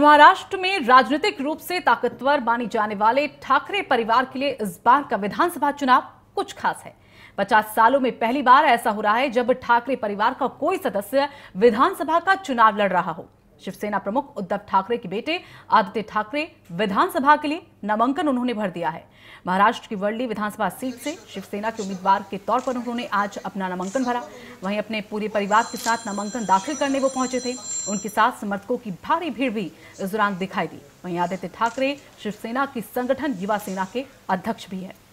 महाराष्ट्र में राजनीतिक रूप से ताकतवर मानी जाने वाले ठाकरे परिवार के लिए इस बार का विधानसभा चुनाव कुछ खास है 50 सालों में पहली बार ऐसा हो रहा है जब ठाकरे परिवार का कोई सदस्य विधानसभा का चुनाव लड़ रहा हो शिवसेना प्रमुख उद्धव ठाकरे के बेटे आदित्य ठाकरे विधानसभा के लिए नामांकन उन्होंने भर दिया है महाराष्ट्र की वर्ली विधानसभा सीट से शिवसेना के उम्मीदवार के तौर पर उन्होंने आज अपना नामांकन भरा वहीं अपने पूरे परिवार के साथ नामांकन दाखिल करने वो पहुंचे थे उनके साथ समर्थकों की भारी भीड़ भी इस दौरान दिखाई दी वहीं आदित्य ठाकरे शिवसेना की संगठन युवा सेना के अध्यक्ष भी हैं